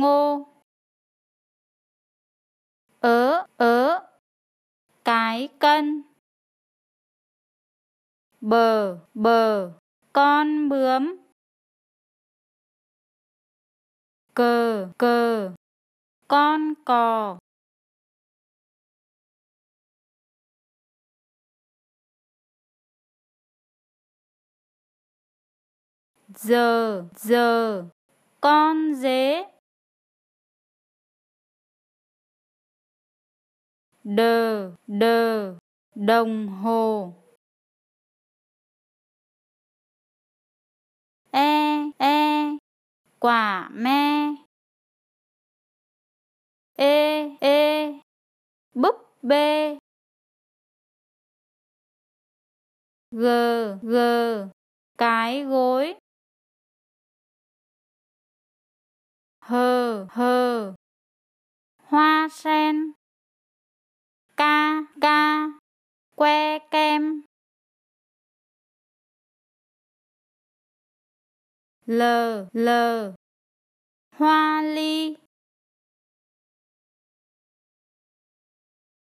ngô ớ ớ cái cân bờ bờ con bướm cờ cờ con cò giờ giờ con dế đờ đờ đồng hồ e e quả me ê e, ê e, búp bê g g cái gối hờ hờ L L Hoa ly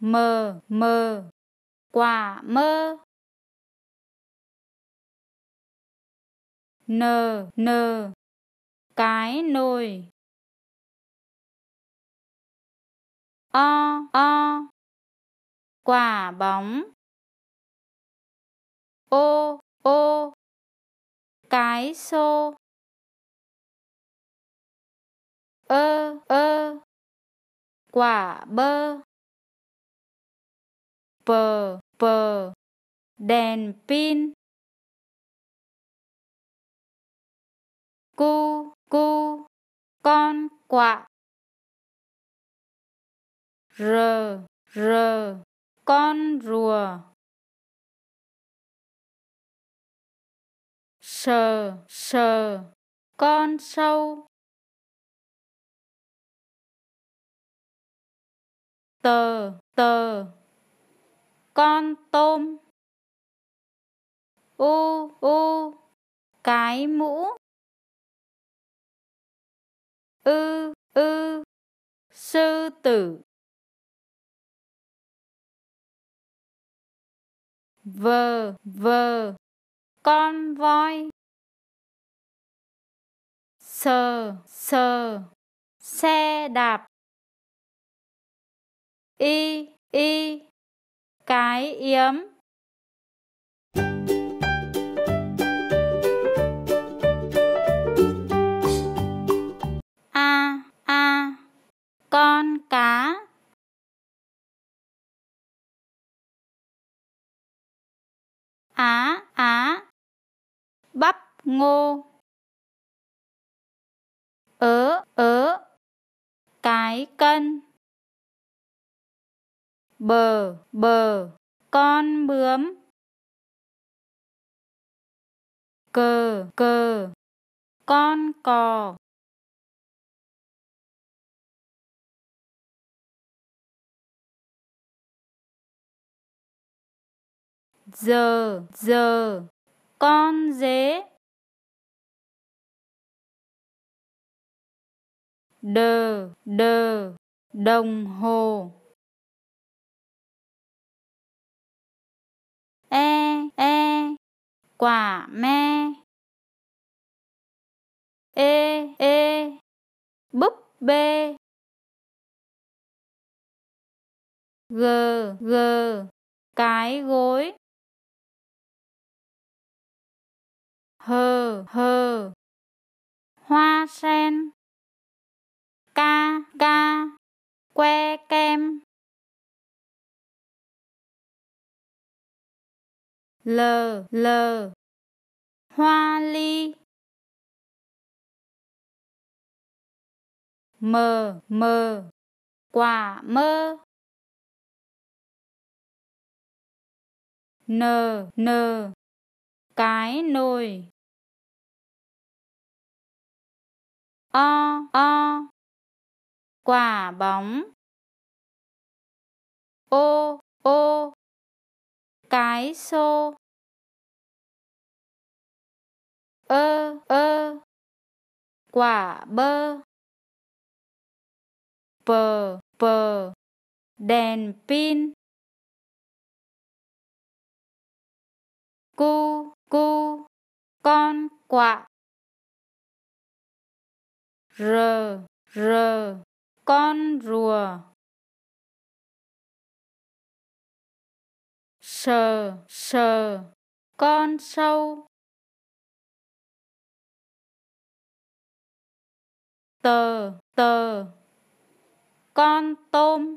M M Quả mơ N N Cái nồi O O Quả bóng O O cái xô ơ ơ quả bơ pờ pờ đèn pin cu cu con quạ r r con rùa sờ sờ con sâu tờ tờ con tôm u u cái mũ ư ư sư tử vờ vờ con voi sờ sờ xe đạp y y cái yếm ngô ớ ớ cái cân bờ bờ con bướm cờ cờ con cò giờ giờ con dế đơ đơ đồng hồ e e quả me ê e, ê e, búp bê g g cái gối hờ hờ hoa sen ca ca que kem l l hoa ly m m quả mơ n n cái nồi o o quả bóng ô ô cái xô ơ ơ quả bơ pờ pờ đèn pin cu cu con quạ r r con rùa sờ sờ con sâu tờ tờ con tôm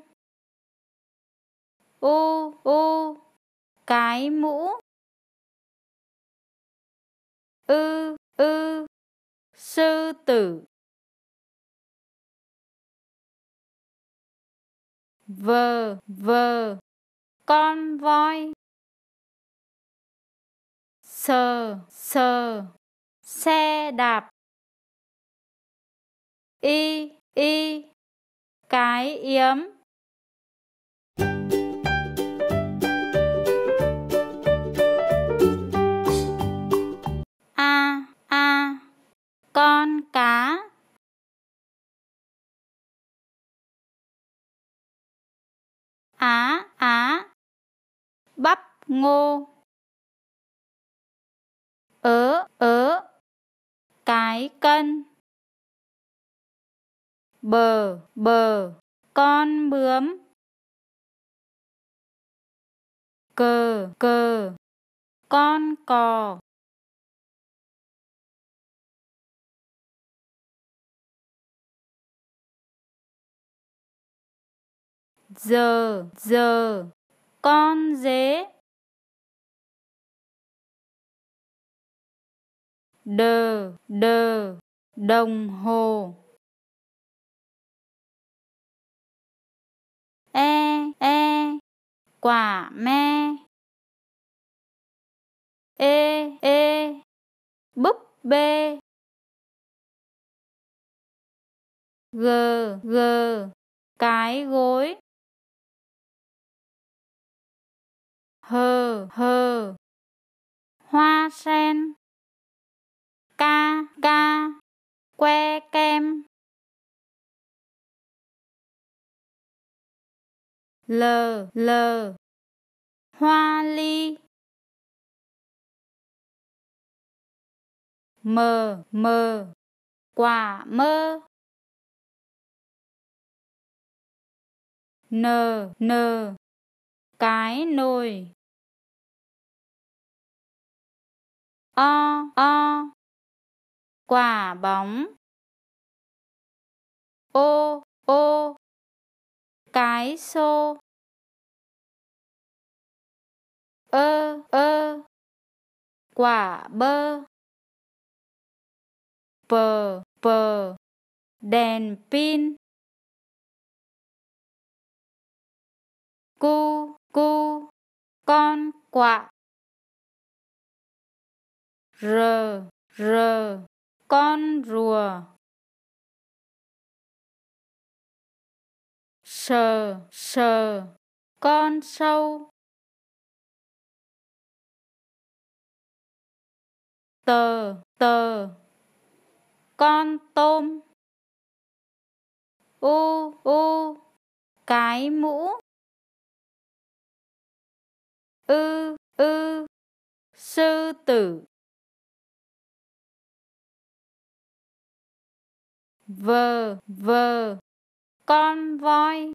u u cái mũ ư ư sư tử vờ vờ con voi sờ sờ xe đạp y y cái yếm a a con cá á á bắp ngô ớ ớ cái cân bờ bờ con bướm cờ cờ con cò giờ giờ con dế đờ đờ đồng hồ e e quả me ê e, ê e. búp bê g g cái gối hờ hờ hoa sen ca ca que kem l l hoa ly m m quả mơ n n cái nồi o o quả bóng ô ô cái xô ơ ơ quả bơ pờ pờ đèn pin cu cu con quạ r r con rùa s s con sâu t t con tôm u u cái mũ ư ư sư tử vờ vờ con voi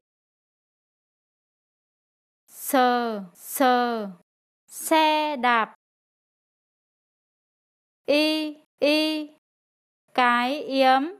sờ sờ xe đạp y y cái yếm